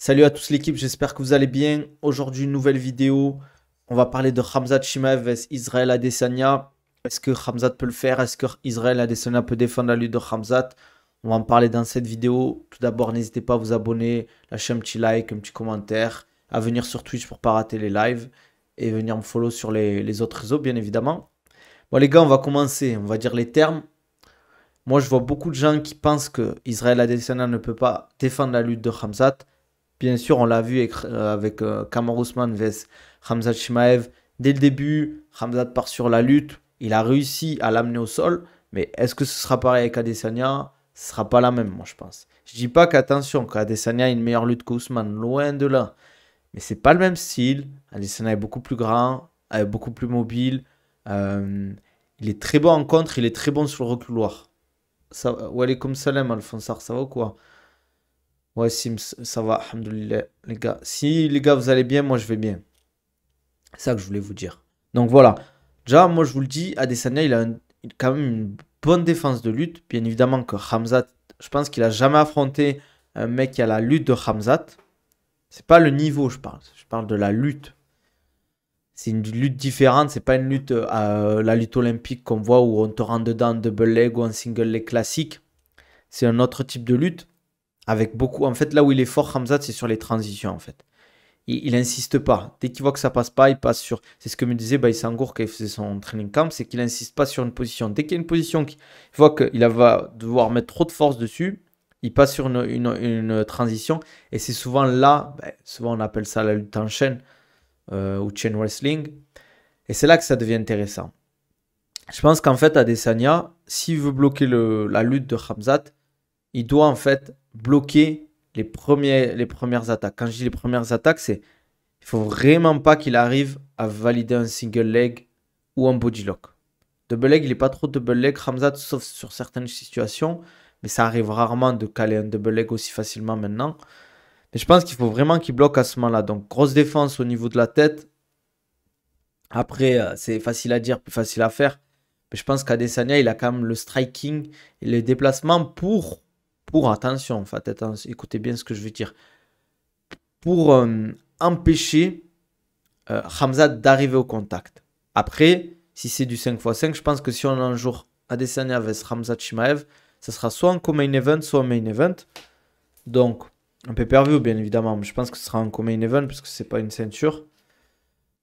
Salut à tous l'équipe, j'espère que vous allez bien. Aujourd'hui, nouvelle vidéo. On va parler de Hamzat Shimaev Israël Adesanya. Est-ce que Hamzat peut le faire Est-ce que Israël Adesanya peut défendre la lutte de Hamzat On va en parler dans cette vidéo. Tout d'abord, n'hésitez pas à vous abonner, lâcher un petit like, un petit commentaire, à venir sur Twitch pour pas rater les lives et venir me follow sur les, autres réseaux, bien évidemment. Bon, les gars, on va commencer. On va dire les termes. Moi, je vois beaucoup de gens qui pensent que Israël Adesanya ne peut pas défendre la lutte de Hamzat. Bien sûr, on l'a vu avec, euh, euh, Kamar Ousmane vs Shimaev. Dès le début, Ramzad part sur la lutte. Il a réussi à l'amener au sol. Mais est-ce que ce sera pareil avec Adesanya Ce sera pas la même, moi, je pense. Je dis pas qu'attention, qu'Adesanya a une meilleure lutte qu'Ousmane. Loin de là. Mais c'est pas le même style. Adesanya est beaucoup plus grand, est euh, beaucoup plus mobile. il est très bon en contre, il est très bon sur le reculoir. Ça, comme Salem, Alphonse ça va ou quoi Ouais, ça va, alhamdoulilah, les gars. Si les gars, vous allez bien, moi je vais bien. C'est ça que je voulais vous dire. Donc voilà. Déjà, moi je vous le dis, Adesanya, il a quand même une bonne défense de lutte. Bien évidemment que Hamzat, je pense qu'il a jamais affronté un mec qui a la lutte de Hamzat. C'est pas le niveau, je parle. Je parle de la lutte. C'est une lutte différente, c'est pas une lutte, à euh, euh, la lutte olympique qu'on voit où on te rend dedans en double leg ou en single leg classique. C'est un autre type de lutte avec beaucoup. En fait, là où il est fort, Hamzat, c'est sur les transitions, en fait. Il n'insiste pas. Dès qu'il voit que ça passe pas, il passe sur. C'est ce que me disait Baïsangour quand il faisait son training camp, c'est qu'il n'insiste pas sur une position. Dès qu'il y a une position il voit qu'il va devoir mettre trop de force dessus, il passe sur une, transition. Et c'est souvent là, ben, souvent on appelle ça la lutte en chaîne euh, ou chain wrestling. Et c'est là que ça devient intéressant. Je pense qu'en fait, Adesanya, s'il veut bloquer la lutte de Hamzat, il doit en fait bloquer les, premiers, les premières attaques. Quand je dis les premières attaques, c'est il faut vraiment pas qu'il arrive à valider un single leg ou un body lock. Double leg, il n'est pas trop double leg, Ramzat, sauf sur certaines situations, mais ça arrive rarement de caler un double leg aussi facilement maintenant. Mais je pense qu'il faut vraiment qu'il bloque à ce moment-là. Donc, grosse défense au niveau de la tête. Après, euh, c'est facile à dire, plus facile à faire. Mais je pense qu'Adesanya, il a quand même le striking et les déplacements pour pour, attention, écoutez bien ce que je veux dire, pour euh, empêcher euh, Hamza d'arriver au contact. Après, si c'est du 5x5, je pense que si on a un jour Adesanya vs Hamza Chimaev, ça sera soit en co-main event, soit un main event. Donc, un peu per bien évidemment, mais je pense que ce sera en co-main event parce que c'est pas une ceinture.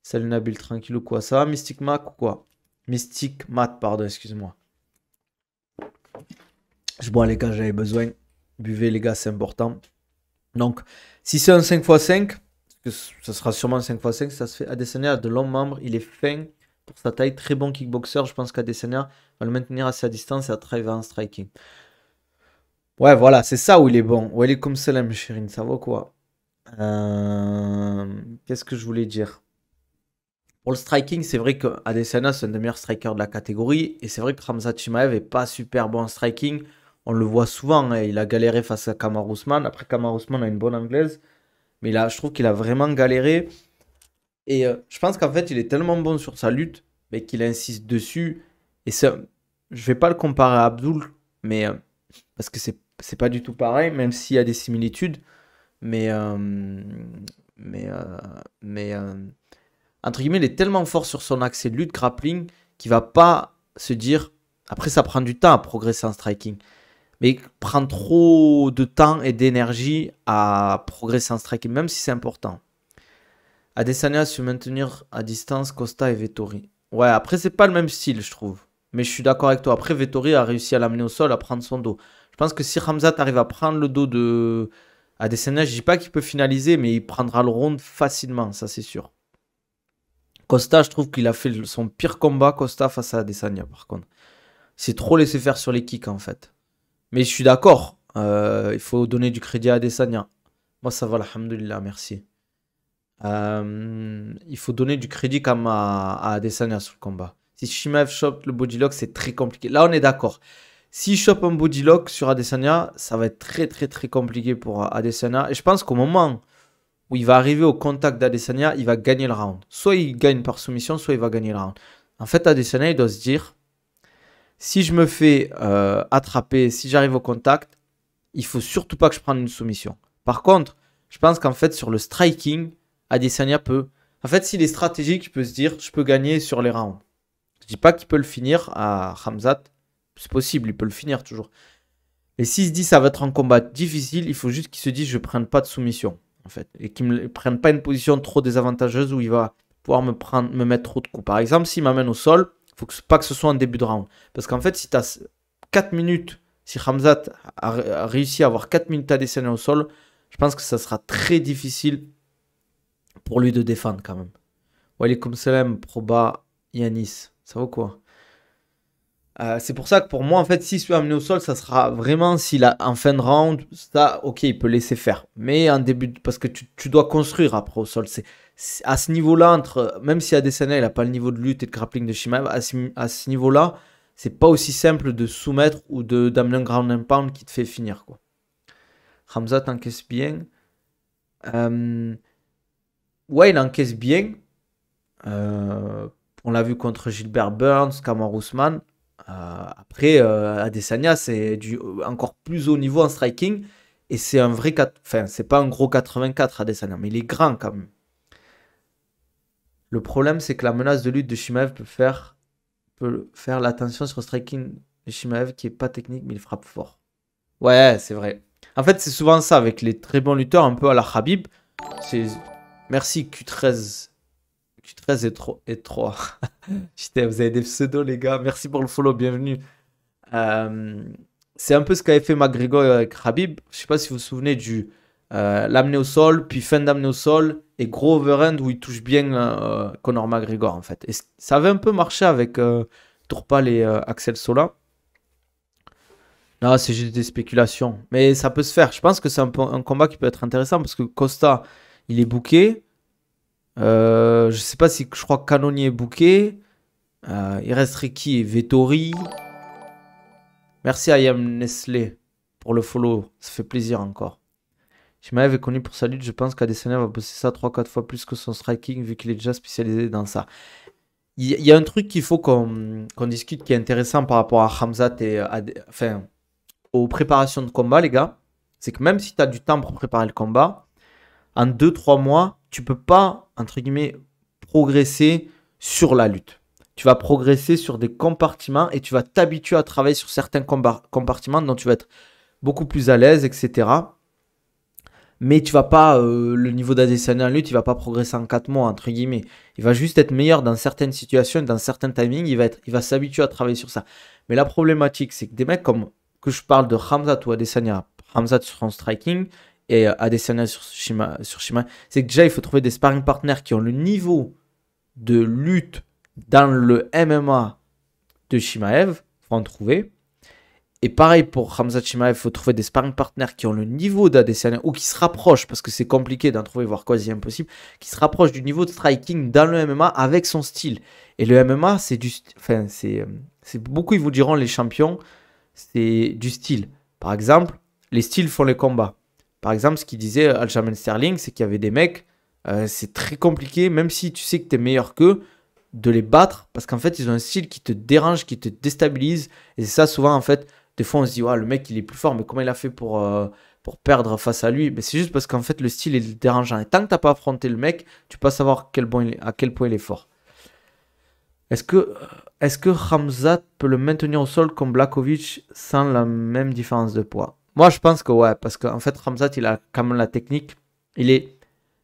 Salunabil, Nabil, tranquille ou quoi Ça va, Mystic Mac ou quoi Mystic Mat, pardon, excuse-moi. Je bois les gars, j'avais besoin. Buvez les gars, c'est important. Donc, si c'est un 5x5, ce sera sûrement un 5x5, ça se fait. Adesanya de longs membres, il est fin pour sa taille, très bon kickboxer. Je pense qu'Adesanya va le maintenir à sa distance et à très en striking. Ouais, voilà, c'est ça où il est bon. Où il est comme Salam, chérine. ça vaut quoi euh, Qu'est-ce que je voulais dire pour le striking, c'est vrai que c'est un des meilleurs strikers de la catégorie. Et c'est vrai que Ramzat Chimaev n'est pas super bon en striking. On le voit souvent, hein. il a galéré face à Kamar Ousmane. Après, Kamar Ousmane a une bonne anglaise. Mais là, je trouve qu'il a vraiment galéré. Et euh, je pense qu'en fait, il est tellement bon sur sa lutte mais qu'il insiste dessus. Et ça, je vais pas le comparer à Abdul, mais euh, parce que c'est c'est pas du tout pareil, même s'il y a des similitudes. Mais euh, mais mais entre guillemets, il est tellement fort sur son accès de lutte grappling qu'il va pas se dire. Après, ça prend du temps à progresser en striking mais prend trop de temps et d'énergie à progresser en striking, même si c'est important. Adesanya a su maintenir à distance Costa et Vettori. Ouais, après, c'est pas le même style, je trouve. Mais je suis d'accord avec toi. Après, Vettori a réussi à l'amener au sol, à prendre son dos. Je pense que si Hamza arrive à prendre le dos de Adesanya, je dis pas qu'il peut finaliser, mais il prendra le round facilement, ça c'est sûr. Costa, je trouve qu'il a fait son pire combat, Costa, face à Adesanya, par contre. C'est trop laissé faire sur les kicks, en fait. Mais je suis d'accord. Euh, il faut donner du crédit à Adesanya. Moi, ça va, alhamdoulilah, merci. Euh, il faut donner du crédit comme à, à Adesanya sur le combat. Si Shimev chope le bodylock, c'est très compliqué. Là, on est d'accord. Si chope un bodylock sur Adesanya, ça va être très, très, très compliqué pour Adesanya. Et je pense qu'au moment où il va arriver au contact d'Adesanya, il va gagner le round. Soit il gagne par soumission, soit il va gagner le round. En fait, Adesanya, il doit se dire si je me fais euh, attraper, si j'arrive au contact, il faut surtout pas que je prenne une soumission. Par contre, je pense qu'en fait, sur le striking, Adesanya peut. En fait, s'il est stratégique, il peut se dire je peux gagner sur les rounds. Je dis pas qu'il peut le finir à Hamzat. C'est possible, il peut le finir toujours. Et s'il se dit ça va être un combat difficile, il faut juste qu'il se dise je ne prenne pas de soumission. En fait, et qu'il ne prenne pas une position trop désavantageuse où il va pouvoir me, prendre, me mettre trop de coups. Par exemple, s'il m'amène au sol, faut pas que ce soit en début de round. Parce qu'en fait, si tu as 4 minutes, si Hamzat a, réussi à avoir 4 minutes à descendre au sol, je pense que ça sera très difficile pour lui de défendre quand même. Walikum salam, Proba, Yanis. Ça vaut quoi euh, c'est pour ça que pour moi, en fait, si se fait amener au sol, ça sera vraiment s'il a en fin de round, ça, ok, il peut laisser faire. Mais en début, parce que tu, tu dois construire après au sol. C'est, à ce niveau-là, même si Adesanya n'a pas le niveau de lutte et de grappling de Shimaev, à ce, niveau-là, c'est pas aussi simple de soumettre ou de d'amener un ground and pound qui te fait finir quoi. Hamza t'encaisse bien. Euh, ouais, il encaisse bien. Euh, on l'a vu contre Gilbert Burns, Kamar Ousmane. Euh, après, Adesanya, c'est du encore plus haut niveau en striking. Et c'est un vrai. Enfin, c'est pas un gros 84 Adesanya, mais il est grand quand même. Le problème, c'est que la menace de lutte de Shimaev peut faire, peut faire l'attention sur striking de Shimaev qui est pas technique mais il frappe fort. Ouais, c'est vrai. En fait, c'est souvent ça avec les très bons lutteurs, un peu à la Khabib. merci Q13. Q13 et 3. étroit vous avez des pseudos, les gars. Merci pour le follow, bienvenue. Euh, c'est un peu ce qu'avait fait McGregor avec Khabib. Je sais pas si vous vous souvenez du euh, l'amener au sol, puis fin d'amener au sol, et gros overhand où il touche bien euh, Conor McGregor en fait. Et ça avait un peu marché avec euh, Tourpal et euh, Axel Sola. Non, c'est juste des spéculations, mais ça peut se faire. Je pense que c'est un, combat qui peut être intéressant parce que Costa, il est bouqué. je sais pas si je crois que Canonier est bouqué. il reste et Vettori. Merci à Yam Nestlé pour le follow, ça fait plaisir encore. Shimaev est connu pour sa lutte, je pense qu'Adesanya va bosser ça 3-4 fois plus que son striking vu qu'il est déjà spécialisé dans ça. Il y, a un truc qu'il faut qu'on discute qui est intéressant par rapport à Hamzat et à, euh, enfin, aux préparations de combat, les gars. C'est que même si tu as du temps pour préparer le combat, en 2-3 mois, tu peux pas, entre guillemets, progresser sur la lutte. Tu vas progresser sur des compartiments et tu vas t'habituer à travailler sur certains compartiments dont tu vas être beaucoup plus à l'aise, etc mais tu vas pas euh, le niveau d'Adesanya en lutte, il va pas progresser en 4 mois entre guillemets. Il va juste être meilleur dans certaines situations, dans certains timings, il va être il va s'habituer à travailler sur ça. Mais la problématique, c'est que des mecs comme que je parle de Hamzat ou Adesanya, Hamzat sur striking et euh, Adesanya sur Shima, sur Shima, c'est que déjà il faut trouver des sparring partners qui ont le niveau de lutte dans le MMA de Shimaev, faut en trouver. Et pareil pour Hamza Chimaev, il faut trouver des sparring partners qui ont le niveau d'Adesanya ou qui se rapprochent, parce que c'est compliqué d'en trouver, voire quasi impossible, qui se rapprochent du niveau de striking dans le MMA avec son style. Et le MMA, c'est du. Enfin, euh, c'est. Beaucoup, ils vous diront, les champions, c'est du style. Par exemple, les styles font les combats. Par exemple, ce qu'il disait euh, Aljamain Sterling, c'est qu'il y avait des mecs, euh, c'est très compliqué, même si tu sais que tu es meilleur qu'eux, de les battre, parce qu'en fait, ils ont un style qui te dérange, qui te déstabilise. Et c'est ça, souvent, en fait des fois, on se dit, le mec, il est plus fort, mais comment il a fait pour, euh, pour perdre face à lui Mais c'est juste parce qu'en fait, le style est dérangeant. Et tant que t'as pas affronté le mec, tu peux pas savoir à quel point il est fort. Est-ce que, euh, est que Hamzat peut le maintenir au sol comme Blakovic sans la même différence de poids Moi, je pense que ouais, parce qu'en fait, Hamzat, il a quand même la technique. Il est,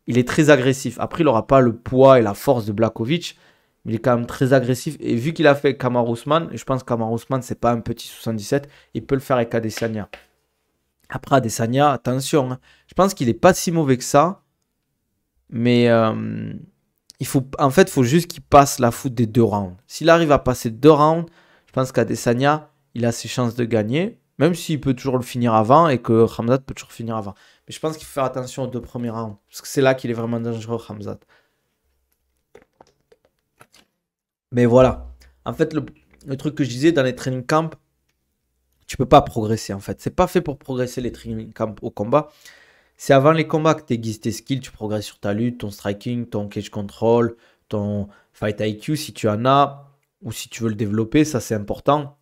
il est très agressif. Après, il n'aura pas le poids et la force de Blakovic, il est quand même très agressif. Et vu qu'il a fait Kamar Ousmane, je pense que Kamar Ousmane, c'est pas un petit 77. Il peut le faire avec Adesanya. Après, Adesanya, attention. Hein. Je pense qu'il n'est pas si mauvais que ça. Mais euh, il faut, en fait, il faut juste qu'il passe la foot des deux rounds. S'il arrive à passer deux rounds, je pense qu'Adesanya, il a ses chances de gagner. Même s'il peut toujours le finir avant et que Hamzat peut toujours finir avant. Mais je pense qu'il faut faire attention aux deux premiers rounds. Parce que c'est là qu'il est vraiment dangereux, Hamzat. Mais voilà. En fait, le, truc que je disais dans les training camps, tu peux pas progresser en fait. C'est pas fait pour progresser les training camps au combat. C'est avant les combats que tu aiguises tes skills, tu progresses sur ta lutte, ton striking, ton cage control, ton fight IQ si tu en as, ou si tu veux le développer, ça c'est important.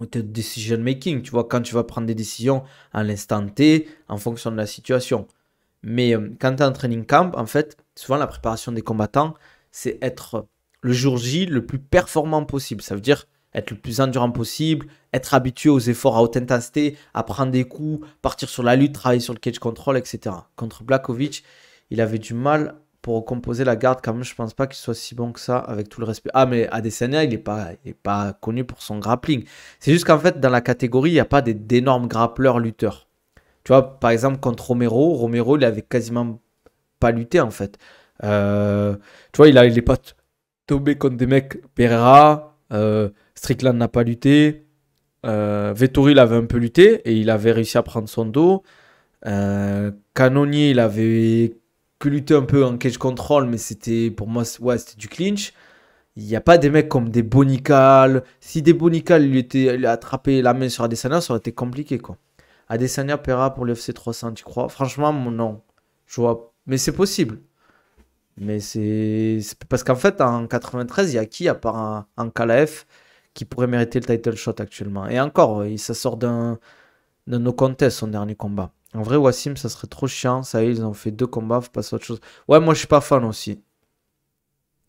Ou tes decision making, tu vois, quand tu vas prendre des décisions à l'instant T en fonction de la situation. Mais euh, quand tu es en training camp, en fait, souvent la préparation des combattants, c'est être le jour J le plus performant possible. Ça veut dire être le plus endurant possible, être habitué aux efforts à haute intensité, à prendre des coups, partir sur la lutte, travailler sur le cage control, etc. Contre Blakovic, il avait du mal pour composer la garde. Quand même, je pense pas qu'il soit si bon que ça, avec tout le respect. Ah, mais Adesanya, il n'est pas, pas connu pour son grappling. C'est juste qu'en fait, dans la catégorie, il n'y a pas d'énormes grappleurs lutteurs. Tu vois, par exemple, contre Romero, Romero, il avait quasiment pas lutté, en fait. Euh, tu vois, il a, les potes pas tombé contre des mecs Pereira, euh, Strickland n'a pas lutté, euh, Vettori il avait un peu lutté et il avait réussi à prendre son dos. Euh, Canonier il avait que lutté un peu en cage control, mais c'était pour moi ouais, c'était du clinch. Il n'y a pas des mecs comme des Bonical. Si des Bonical lui était attrapé la main sur Adesanya, ça aurait été compliqué quoi. Adesanya Pereira pour FC 300, tu crois Franchement, non. Je vois, mais c'est possible. Mais c'est parce qu'en fait, en 93, il y a qui, à part un, un qui pourrait mériter le title shot actuellement Et encore, il ça sort d'un de nos contest son dernier combat. En vrai, Wassim, ça serait trop chiant. Ça y est, ils ont fait deux combats, faut passer à autre chose. Ouais, moi, je suis pas fan aussi.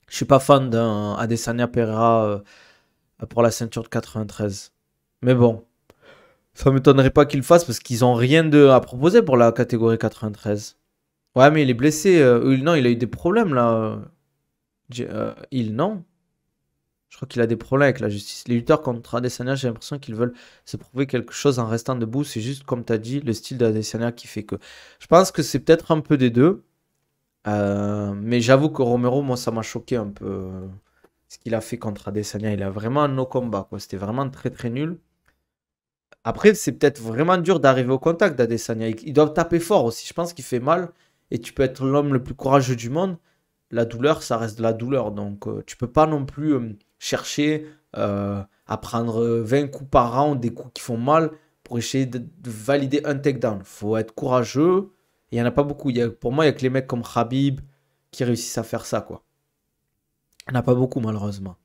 Je suis pas fan d'un Adesanya Pereira euh, pour la ceinture de 93. Mais bon, ça m'étonnerait pas qu'ils le fassent parce qu'ils ont rien de à proposer pour la catégorie 93. Ouais, mais il est blessé. Euh, non, il a eu des problèmes là. Euh, il, non. Je crois qu'il a des problèmes avec la justice. Les lutteurs contre Adesanya, j'ai l'impression qu'ils veulent se prouver quelque chose en restant debout. C'est juste, comme tu as dit, le style d'Adesanya qui fait que. Je pense que c'est peut-être un peu des deux. Euh, mais j'avoue que Romero, moi, ça m'a choqué un peu euh, ce qu'il a fait contre Adesanya. Il a vraiment un no combat, quoi. C'était vraiment très très nul. Après, c'est peut-être vraiment dur d'arriver au contact d'Adesanya. Ils doivent taper fort aussi. Je pense qu'il fait mal et tu peux être l'homme le plus courageux du monde, la douleur, ça reste de la douleur. Donc euh, tu peux pas non plus euh, chercher euh, à prendre 20 coups par an. des coups qui font mal, pour essayer de, valider un takedown. faut être courageux. Il y en a pas beaucoup. pour moi, il y a que les mecs comme Habib qui réussissent à faire ça. quoi. Il n'y en a pas beaucoup, malheureusement.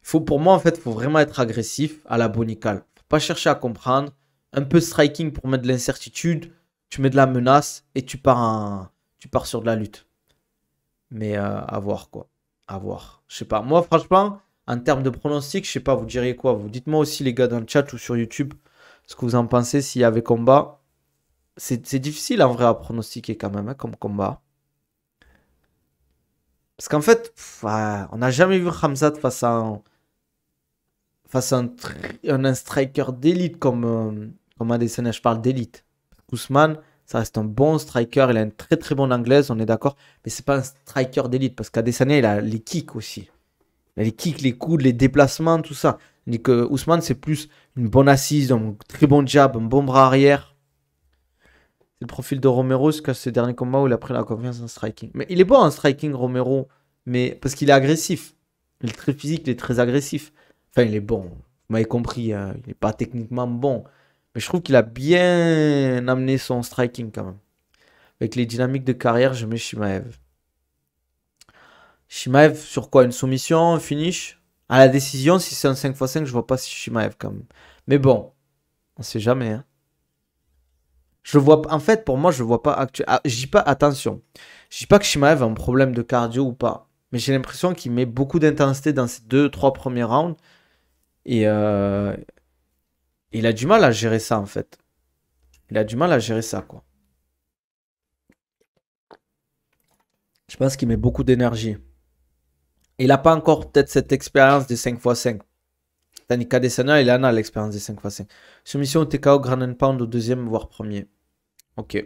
Faut, pour moi, en fait, faut vraiment être agressif à la bonicale. faut pas chercher à comprendre. Un peu striking pour mettre de l'incertitude. Tu mets de la menace et tu pars en, tu pars sur de la lutte. Mais euh, à voir, quoi. À voir. Je sais pas. Moi, franchement, en termes de pronostic, je sais pas, vous diriez quoi Vous dites-moi aussi, les gars, dans le chat ou sur YouTube, ce que vous en pensez s'il y avait combat. C'est difficile en vrai à pronostiquer quand même, hein, comme combat. Parce qu'en fait, on n'a jamais vu Hamzat face à un, face à un, un, striker d'élite comme, euh, des Adesanya. Je parle d'élite. Ousmane, ça reste un bon striker. Il a une très très bonne anglaise, on est d'accord. Mais c'est pas un striker d'élite parce années, il a les kicks aussi. Il a les kicks, les coudes, les déplacements, tout ça. dit que Ousmane, c'est plus une bonne assise, un très bon jab, un bon bras arrière. C'est le profil de Romero jusqu'à ce dernier combat où il a pris la confiance en striking. Mais il est bon en striking, Romero. Mais parce qu'il est agressif. Il est très physique, il est très agressif. Enfin, il est bon. Vous m'avez compris, hein. il n'est pas techniquement bon. Mais je trouve qu'il a bien amené son striking quand même. Avec les dynamiques de carrière, je mets Shimaev. Shimaev sur quoi Une soumission, un finish À la décision, si c'est un 5x5, je ne vois pas si Shimaev quand même. Mais bon, on ne sait jamais. Hein. Je vois en fait pour moi, je ne vois pas actuellement. Ah, dis pas attention. Je dis pas que Shimaev a un problème de cardio ou pas, mais j'ai l'impression qu'il met beaucoup d'intensité dans ses 2-3 premiers rounds et euh, il a du mal à gérer ça, en fait. Il a du mal à gérer ça, quoi. Je pense qu'il met beaucoup d'énergie. Il n'a pas encore peut-être cette expérience des 5x5. Tandis Desana, il en a l'expérience des 5x5. Soumission au TKO, Grand Pound au deuxième, voire premier. Ok.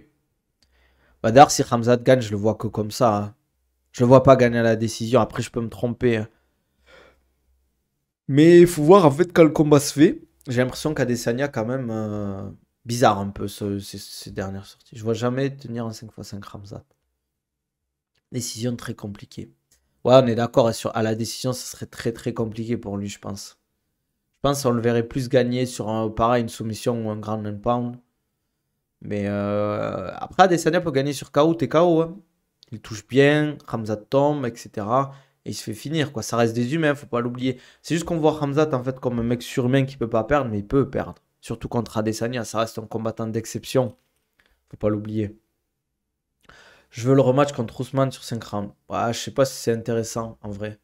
Badar, si Hamzat gagne, je le vois que comme ça. Hein. Je le vois pas gagner à la décision. Après, je peux me tromper. Hein. Mais il faut voir en fait quand le combat se fait. J'ai l'impression qu'Adesanya, quand même, euh, bizarre un peu ces, dernières sorties. Je vois jamais tenir en 5x5 Ramzat. Décision très compliquée. Ouais, on est d'accord. À la décision, ce serait très très compliqué pour lui, je pense. Je pense qu'on le verrait plus gagner sur un, pareil, une soumission ou un grand pound. Mais euh, après, Adesanya peut gagner sur KO, TKO. KO. Hein. Il touche bien, Ramzat tombe, etc et il se fait finir, quoi. Ça reste des humains, faut pas l'oublier. C'est juste qu'on voit Hamzat, en fait, comme un mec surhumain qui peut pas perdre, mais il peut perdre. Surtout contre Adesanya, ça reste un combattant d'exception. Faut pas l'oublier. Je veux le rematch contre Ousmane sur 5 rounds. Bah, je sais pas si c'est intéressant, en vrai.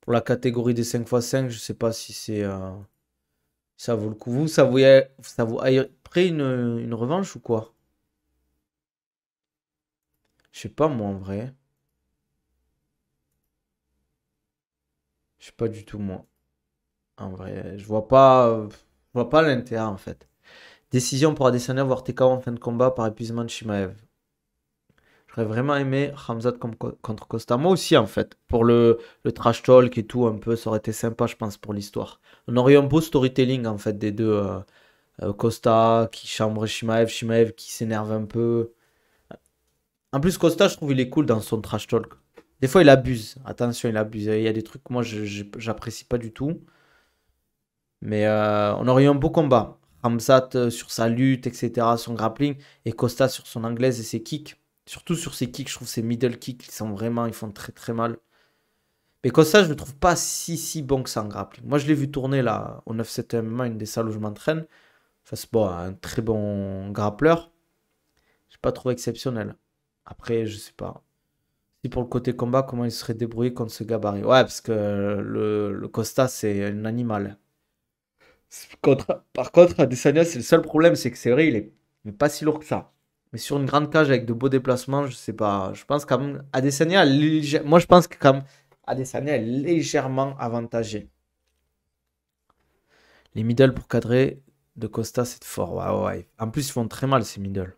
Pour la catégorie des 5x5, je sais pas si c'est... Euh, ça vaut le coup. Vous, ça vous, ça vous une, une revanche ou quoi Je sais pas, moi, en vrai. Je suis pas du tout moi. En vrai, je vois pas, vois pas l'intérêt en fait. Décision pour Adesanya voir TKO en fin de combat par épuisement de Shimaev. J'aurais vraiment aimé Hamzat contre Costa. Moi aussi, en fait. Pour le, trash talk et tout, un peu, ça aurait été sympa, je pense, pour l'histoire. On aurait eu un beau storytelling, en fait, des deux. Euh, euh, Costa qui chambre Shimaev, Shimaev qui s'énerve un peu. En plus, Costa, je trouve, il est cool dans son trash talk. Des fois, il abuse. Attention, il abuse. Il y a des trucs que moi, j'apprécie pas du tout. Mais euh, on aurait eu un beau combat. Ramsat euh, sur sa lutte, etc., son grappling, et Costa sur son anglaise et ses kicks. Surtout sur ses kicks, je trouve ses middle kicks, ils sont vraiment, ils font très très mal. Mais Costa, je ne trouve pas si si bon que ça en grappling. Moi, je l'ai vu tourner là, au 9-7 MMA, une des salles où je m'entraîne. Enfin, c'est bon, un très bon grappleur. Je pas trouvé exceptionnel. Après, je sais pas pour le côté combat, comment il serait débrouillé contre ce gabarit Ouais, parce que le, Costa, c'est un animal. par contre, Adesanya, c'est le seul problème, c'est que c'est vrai, il est, pas si lourd que ça. Mais sur une grande cage avec de beaux déplacements, je sais pas. Je pense quand même. Adesanya, moi je pense que quand Adesanya est légèrement avantagé. Les middle pour cadrer de Costa, c'est fort. ouais, En plus, ils font très mal ces middle.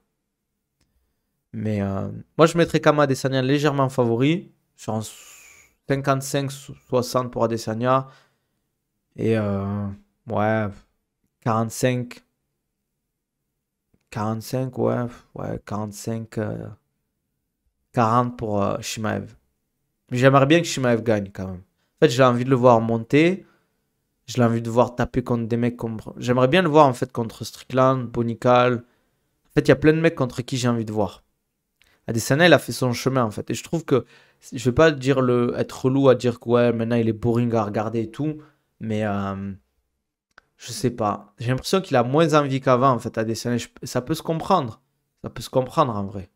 Mais euh, moi, je mettrais Kama Adesanya légèrement favori, sur 55-60 pour Adesanya. Et euh, ouais, 45. 45, ouais, ouais 45. 40 euh, pour Shimaev. J'aimerais bien que Shimaev gagne quand même. En fait, j'ai envie de le voir monter. j'ai envie de voir taper contre des mecs comme. J'aimerais bien le voir en fait contre Strickland, Bonical. En fait, il y a plein de mecs contre qui j'ai envie de voir. Adesanya, il a fait son chemin en fait. Et je trouve que, je vais pas dire le, être relou à dire que maintenant il est boring à regarder et tout, mais je euh, je sais pas. J'ai l'impression qu'il a moins envie qu'avant en fait, Adesanya. ça peut se comprendre. Ça peut se comprendre en vrai.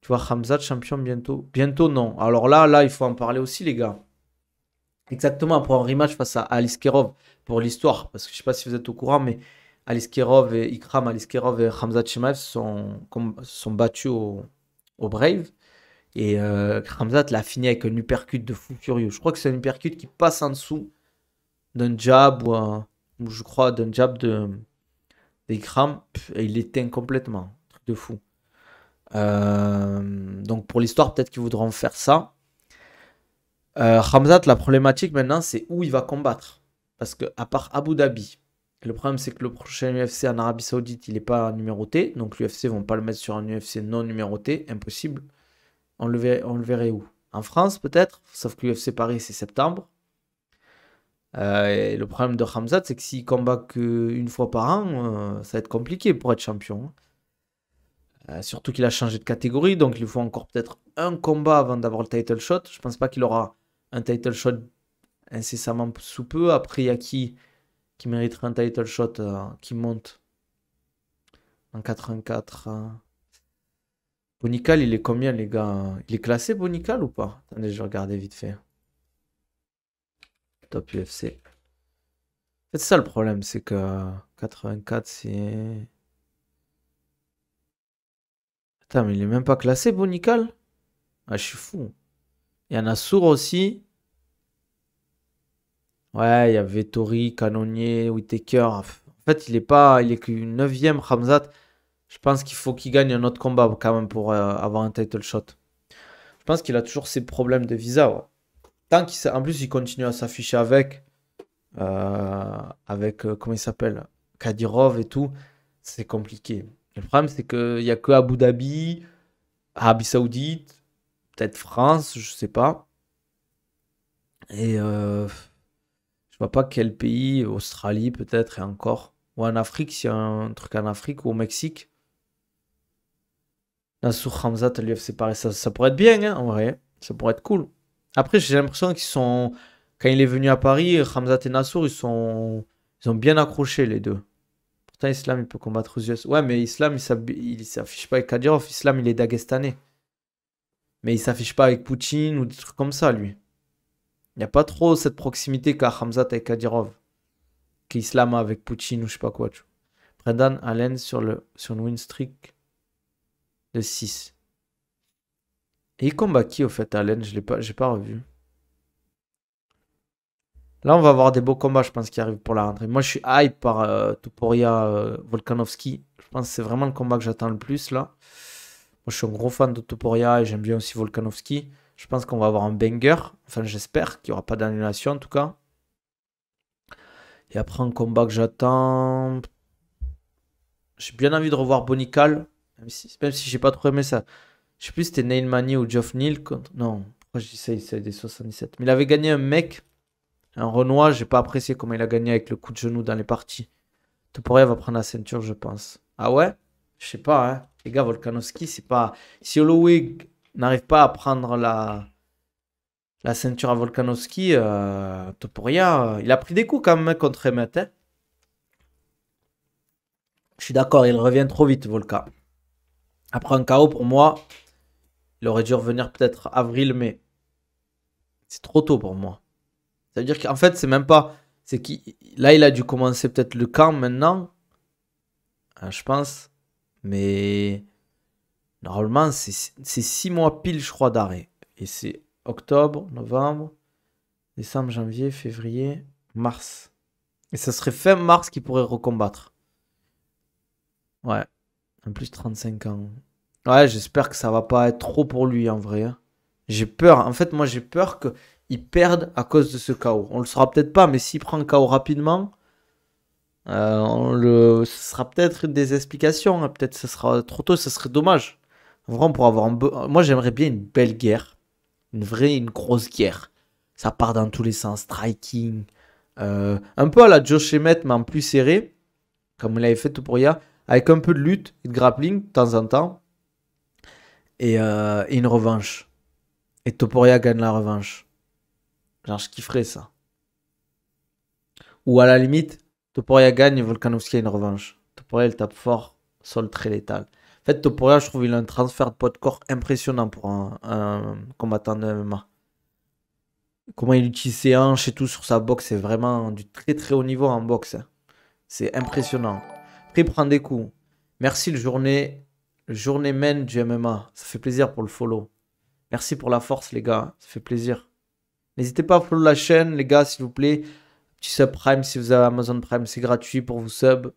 Tu vois, Hamza champion bientôt. Bientôt non. Alors là, là, il faut en parler aussi les gars. Exactement, pour un rematch face à Alice Kerov, pour l'histoire, parce que je ne sais pas si vous êtes au courant, mais Alice Kerov et Ikram, Alice et Hamza Chimaev sont, sont battus au, au Brave. Et euh, l'a fini avec un uppercut de fou furieux. Je crois que c'est un uppercut qui passe en dessous d'un jab ou, je crois d'un jab de crampes, Et il l'éteint complètement. Truc de fou. Euh, donc pour l'histoire, peut-être qu'ils voudront faire ça. Euh, la problématique maintenant, c'est où il va combattre. Parce que à part Abu Dhabi, le problème, c'est que le prochain UFC en Arabie Saoudite, il n'est pas numéroté. Donc l'UFC ne vont pas le mettre sur un UFC non numéroté. Impossible. On le, verrait, on où En France, peut-être. Sauf que l'UFC Paris, c'est septembre. Euh, le problème de Hamzat, c'est que s'il combat qu'une fois par an, euh, ça va être compliqué pour être champion. Hein. Euh, surtout qu'il a changé de catégorie, donc il faut encore peut-être un combat avant d'avoir le title shot. Je pense pas qu'il aura un title shot incessamment sous peu. Après, il y a qui qui mériterait un title shot euh, qui monte en 84. Euh. Bonical, il est combien, les gars Il est classé Bonical ou pas Attendez, je vais vite fait. Top UFC. C'est ça le problème, c'est que 84, euh, c'est. Attends, mais il est même pas classé Bonical Ah, je suis fou. Il y en a sourd aussi. Ouais, il y a Vettori, Canonier, Whitaker. En fait, il est pas, il est que 9ème, Hamzat. Je pense qu'il faut qu'il gagne un autre combat quand même pour euh, avoir un title shot. Je pense qu'il a toujours ses problèmes de visa. Tant qu'il, en plus, il continue à s'afficher avec, euh, avec euh, comment il s'appelle, Kadirov et tout. C'est compliqué. Le problème, c'est qu'il n'y a que Abu Dhabi, Arabie Saoudite, peut-être France, je sais pas. Et vois pas quel pays, Australie peut-être et encore. Ou en Afrique, s'il y a un truc en Afrique ou au Mexique. Nassour Hamzat lui l'UFC Paris, ça, ça, pourrait être bien, hein, en vrai. Ça pourrait être cool. Après, j'ai l'impression qu'ils sont. Quand il est venu à Paris, Hamzat et Nassour, ils sont. Ils ont bien accroché les deux. Pourtant, Islam, il peut combattre aux yeux. Ouais, mais Islam, il s'affiche pas avec Kadyrov. Islam, il est d'Agestané. Mais il s'affiche pas avec Poutine ou des trucs comme ça, lui. Il n'y a pas trop cette proximité qu'a Hamzat et Kadyrov, qu'Islam avec Poutine ou je sais pas quoi. Tu Allen sur, le, sur une win streak de 6. Et il combat qui au fait Allen Je l'ai pas, j'ai pas revu. Là, on va avoir des beaux combats, je pense, qui arrivent pour la rentrée. Moi, je suis hype par euh, Tuporia euh, Volkanovski. Je pense que c'est vraiment le combat que j'attends le plus là. Moi, je suis un gros fan de Tuporia et j'aime bien aussi Volkanovski. Je pense qu'on va avoir un banger. Enfin, j'espère qu'il n'y aura pas d'annulation en tout cas. Et après, un combat que j'attends. J'ai bien envie de revoir Bonical. Même si, même si j'ai pas trop aimé ça. Je sais plus si c'était Neil Mani ou Geoff Neal. Contre... Non, pourquoi je dis ça Il des 77. Mais il avait gagné un mec, un Renoir. J'ai pas apprécié comment il a gagné avec le coup de genou dans les parties. Toporia va prendre la ceinture, je pense. Ah ouais Je sais pas, hein. Les gars, Volkanovski, c'est pas. Si Holloway n'arrive pas à prendre la, la ceinture à Volkanovski, euh, pour rien. Euh, il a pris des coups quand même contre Emmett. Je suis d'accord, il revient trop vite, Volka. Après un KO, pour moi, il aurait dû revenir peut-être avril, mai. c'est trop tôt pour moi. Ça veut dire qu'en fait, c'est même pas. C'est qui Là, il a dû commencer peut-être le camp maintenant. Euh, je pense. Mais Normalement, c'est six mois pile, je crois, d'arrêt. Et c'est octobre, novembre, décembre, janvier, février, mars. Et ça serait fin mars qu'il pourrait recombattre. Ouais. En plus, 35 ans. Ouais, j'espère que ça va pas être trop pour lui en vrai. Hein. J'ai peur. En fait, moi, j'ai peur qu'il perde à cause de ce chaos. On le saura peut-être pas, mais s'il prend le chaos rapidement, euh, le... ce sera peut-être des explications. Hein. Peut-être ce sera trop tôt, ce serait dommage. Vraiment, pour avoir Moi, j'aimerais bien une belle guerre. Une vraie, une grosse guerre. Ça part dans tous les sens. Striking. Euh, un peu à la Josh Emmett, mais en plus serré. Comme avait fait Toporia Avec un peu de lutte et de grappling, de temps en temps. Et, euh, une revanche. Et Toporia gagne la revanche. Genre, je kifferais ça. Ou à la limite, Toporia gagne et Volkanovski a une revanche. Toporia, elle tape fort, sol très létal. En fait, Toporia, je trouve, qu'il a un transfert de poids de corps impressionnant pour un, combattant de MMA. Comment il utilise ses hanches et tout sur sa boxe, c'est vraiment du très très haut niveau en boxe. C'est impressionnant. Après, il prend des coups. Merci le journée, journée main du MMA. Ça fait plaisir pour le follow. Merci pour la force, les gars. Ça fait plaisir. N'hésitez pas à follow la chaîne, les gars, s'il vous plaît. Petit sub Prime si vous avez Amazon Prime, c'est gratuit pour vous sub.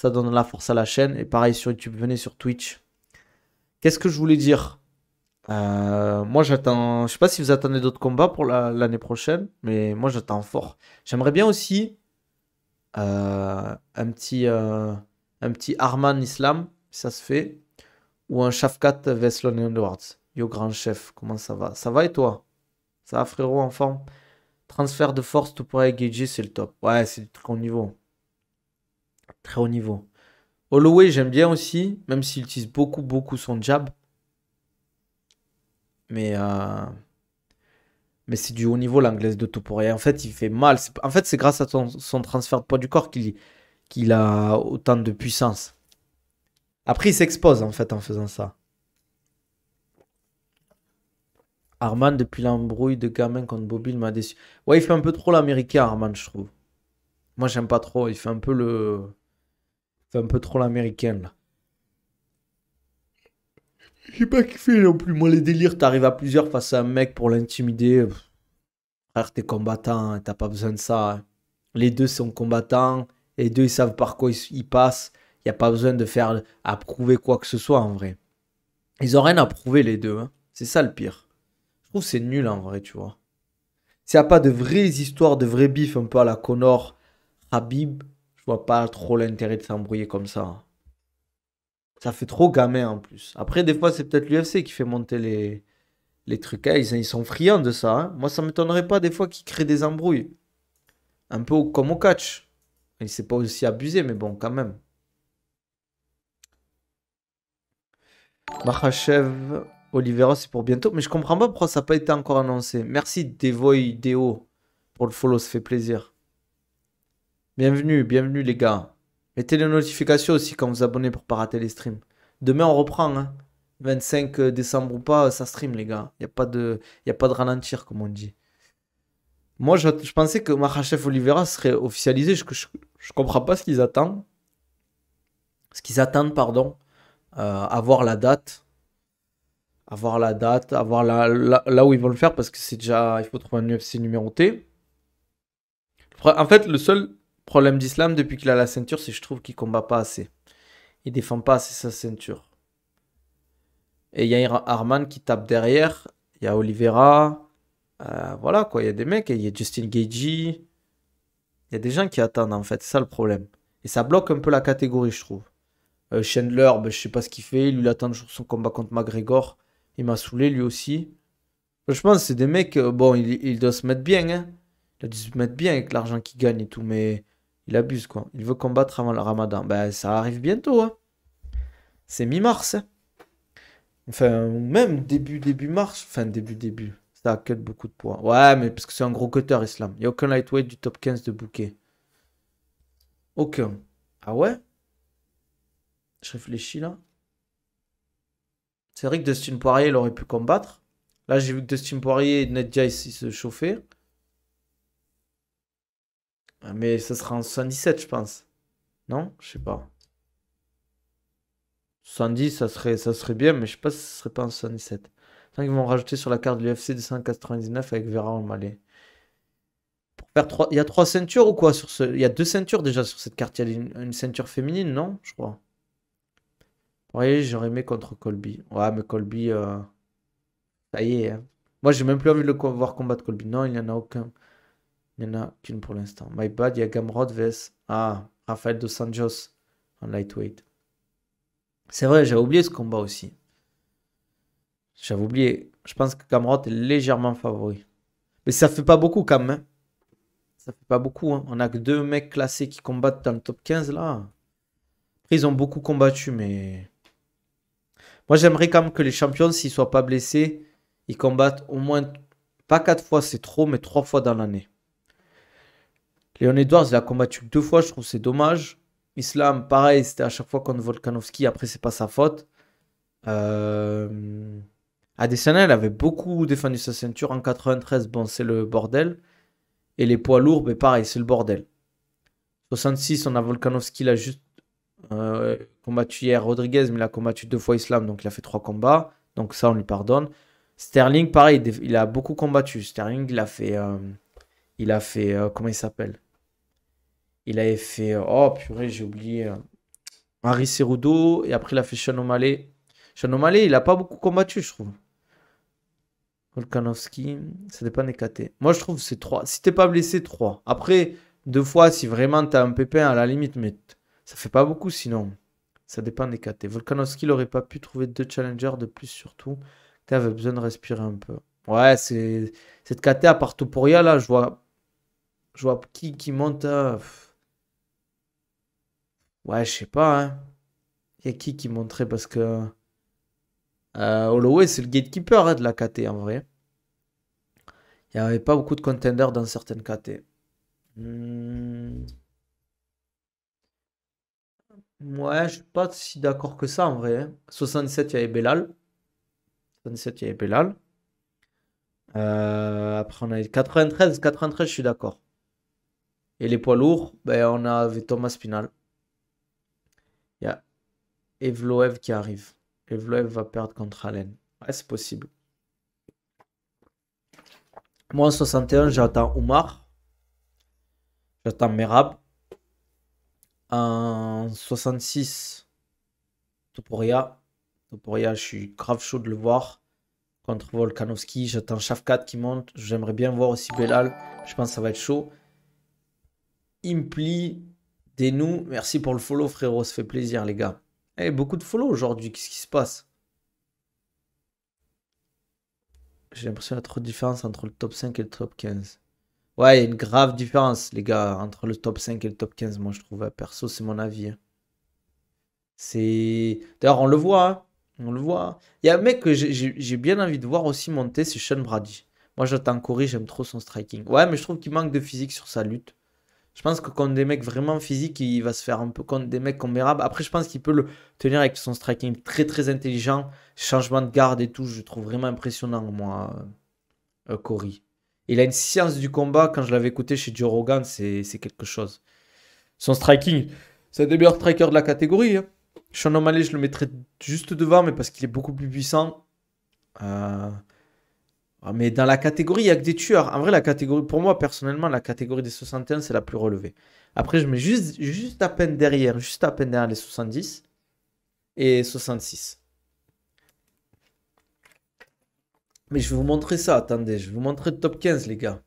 Ça donne la force à la chaîne. Et pareil sur YouTube, venez sur Twitch. Qu'est-ce que je voulais dire euh, Moi, j'attends. Je sais pas si vous attendez d'autres combats pour l'année prochaine, mais moi, j'attends fort. J'aimerais bien aussi euh, un petit euh, un petit Arman Islam, si ça se fait, ou un Shafkat Veslon Edwards. Yo grand chef, comment ça va Ça va et toi Ça va frérot en forme Transfert de force, tout pour égager, c'est le top. Ouais, c'est du très haut niveau très haut niveau. Holloway, j'aime bien aussi, même s'il utilise beaucoup, beaucoup son jab. Mais, euh, mais c'est du haut niveau l'anglaise de rien En fait, il fait mal. En fait, c'est grâce à son transfert de poids du corps qu'il a autant de puissance. Après, il s'expose en fait en faisant ça. Arman, depuis l'embrouille de gamin contre Bobby, il m'a déçu. Ouais, il fait un peu trop l'américain, Armand, je trouve. Moi, j'aime pas trop. Il fait un peu le. C'est un peu trop l'américaine, là. J'ai pas kiffé non plus. Moi, les délires, t'arrives à plusieurs face à un mec pour l'intimider. Frère, t'es combattant, hein, t'as pas besoin de ça. Hein. Les deux sont combattants. Les deux, ils savent par quoi ils, passent. Y a pas besoin de faire approuver quoi que ce soit en vrai. Ils ont rien à prouver les deux. Hein. C'est ça le pire. Je trouve c'est nul en vrai, tu vois. S'il n'y a pas de vraies histoires, de vrais bifs un peu à la Connor, Habib, vois pas trop l'intérêt de s'embrouiller comme ça. Ça fait trop gamin en plus. Après, des fois, c'est peut-être l'UFC qui fait monter les, les trucs. Hein, ils, sont friands de ça. Hein. Moi, ça m'étonnerait pas des fois qu'ils créent des embrouilles. Un peu comme au catch. Il s'est pas aussi abusé, mais bon, quand même. Mahachev, Olivera, c'est pour bientôt. Mais je comprends pas pourquoi ça n'a pas été encore annoncé. Merci Devoy Deo pour le follow, ça fait plaisir. Bienvenue, bienvenue les gars. Mettez les notifications aussi quand vous abonnez pour ne pas rater les streams. Demain on reprend. 25 hein. décembre ou pas, ça stream les gars. Il n'y a, pas de, y a pas de ralentir comme on dit. Moi je, pensais que Mahachev Oliveira serait officialisé. Je, ne comprends pas ce qu'ils attendent. Ce qu'ils attendent, pardon. avoir euh, la date avoir la date, avoir là où ils vont le faire parce que c'est déjà, il faut trouver un UFC numéroté. En fait, le seul Problème d'Islam, depuis qu'il a la ceinture, c'est je trouve qu'il combat pas assez. Il défend pas assez sa ceinture. Et il y a Arman qui tape derrière. Il y a Oliveira. Euh, voilà quoi, il y a des mecs. Il y a Justin Gagey. Il y a des gens qui attendent en fait, c'est ça le problème. Et ça bloque un peu la catégorie, je trouve. Euh, Chandler, je ben, je sais pas ce qu'il fait. Lui, il attend toujours son combat contre McGregor. Il m'a saoulé lui aussi. Je pense c'est des mecs, euh, bon, il, doit se mettre bien. Hein. Il doit se mettre bien avec l'argent qu'il gagne et tout, mais il abuse, quoi. Il veut combattre avant le ramadan. Ben, ça arrive bientôt, hein. C'est mi-mars. Hein. Enfin, même début, début mars. Enfin, début, début. Ça cut beaucoup de poids. Ouais, mais parce que c'est un gros cutter, Islam. Il n'y a aucun lightweight du top 15 de bouquet. Aucun. Ah ouais Je réfléchis, là. C'est vrai que Dustin Poirier, il aurait pu combattre. Là, j'ai vu que Dustin Poirier et Ned se chauffaient. Ah, mais ça sera en 77, je pense. Non Je sais pas. 110, ça serait, ça serait bien, mais je sais pas si ce serait pas en 77. Ils vont rajouter sur la carte de l'UFC 299 avec Vera en Malais. Pour faire trois... Il y a trois ceintures ou quoi sur ce... Il y a deux ceintures déjà sur cette carte. Il y a une, ceinture féminine, non Je crois. Vous voyez, j'aurais aimé contre Colby. Ouais, mais Colby, euh, ça y est. Hein. Moi, j'ai même plus envie de le voir combattre Colby. Non, il n'y en a aucun. Il n'y en a qu'une pour l'instant. My bad, il y a Gamrot vs. Ah, Rafael dos Santos en lightweight. C'est vrai, j'avais oublié ce combat aussi. J'avais oublié. Je pense que Gamrot est légèrement favori. Mais ça fait pas beaucoup quand même. Hein. Ça fait pas beaucoup. Hein. On a que deux mecs classés qui combattent dans le top 15 là. Ils ont beaucoup combattu, mais. Moi, j'aimerais quand même que les champions, s'ils ne soient pas blessés, ils combattent au moins, pas quatre fois, c'est trop, mais trois fois dans l'année. Leon Edwards, il a combattu deux fois, je trouve c'est dommage. Islam, pareil, c'était à chaque fois contre Volkanovski, après c'est pas sa faute. Euh... Adesanya, il avait beaucoup défendu sa ceinture en 93, bon c'est le bordel. Et les poids lourds, mais ben, pareil, c'est le bordel. 66, on a Volkanovski, il a juste euh, combattu hier Rodriguez, mais il a combattu deux fois Islam, donc il a fait trois combats. Donc ça, on lui pardonne. Sterling, pareil, il a beaucoup combattu. Sterling, il a fait. Euh, il a fait. Euh, comment il s'appelle il avait fait, oh purée, j'ai oublié, hein. Harry Cerudo. Et après, il a fait Sean O'Malley. il n'a pas beaucoup combattu, je trouve. Volkanovski, ça dépend des KT. Moi, je trouve c'est 3. Si t'es pas blessé, 3. Après, deux fois, si vraiment t'as un pépin, à la limite, mais ça fait pas beaucoup sinon. Ça dépend des KT. Volkanovski, il aurait pas pu trouver deux challengers de plus, surtout. T'avais besoin de respirer un peu. Ouais, c'est cette KT à part Topuria, là, je vois, je vois qui, qui monte. À... Hein, Ouais, je sais pas. Hein. Y a qui qui montrait parce que. Euh, Holloway, c'est le gatekeeper hein, de la KT en vrai. Il n'y avait pas beaucoup de contenders dans certaines KT. Hmm. Ouais, je suis pas si d'accord que ça en vrai. 67, hein. il y avait Belal. 67, il y avait Belal. Euh, après, on a 93. 93, je suis d'accord. Et les poids lourds, ben, on avait Thomas Pinal. Evloev qui arrive. Evloev va perdre contre Allen. Ouais, c'est possible. Moi, en 61, j'attends Oumar. J'attends Merab. En 66, Toporia. Toporia, je suis grave chaud de le voir. Contre Volkanovski, j'attends Shafkat qui monte. J'aimerais bien voir aussi Belal. Je pense que ça va être chaud. Impli, nous. merci pour le follow, frérot. Ça fait plaisir, les gars. Eh, beaucoup de follow aujourd'hui, qu'est-ce qui se passe J'ai l'impression qu'il y a trop de différence entre le top 5 et le top 15. Ouais, il y a une grave différence, les gars, entre le top 5 et le top 15, moi je trouve. Hein. Perso, c'est mon avis. Hein. C'est. D'ailleurs, on le voit. Hein. On le voit. Il y a un mec que j'ai bien envie de voir aussi monter, c'est Sean Brady. Moi, j'attends Corri, j'aime trop son striking. Ouais, mais je trouve qu'il manque de physique sur sa lutte. Je pense que contre des mecs vraiment physiques, il va se faire un peu contre des mecs combérables. Après, je pense qu'il peut le tenir avec son striking très très intelligent, changement de garde et tout. Je trouve vraiment impressionnant, moi, euh, Cory. Il a une science du combat. Quand je l'avais écouté chez Joe Rogan, c'est quelque chose. Son striking, c'est un des meilleurs strikers de la catégorie. Hein. Sean je le mettrais juste devant, mais parce qu'il est beaucoup plus puissant. Euh... Ah, mais dans la catégorie, il n'y a que des tueurs. En vrai, la catégorie, pour moi, personnellement, la catégorie des 61, c'est la plus relevée. Après, je mets juste, juste à peine derrière, juste à peine derrière les 70 et 66. Mais je vais vous montrer ça, attendez, je vais vous montrer le top 15, les gars.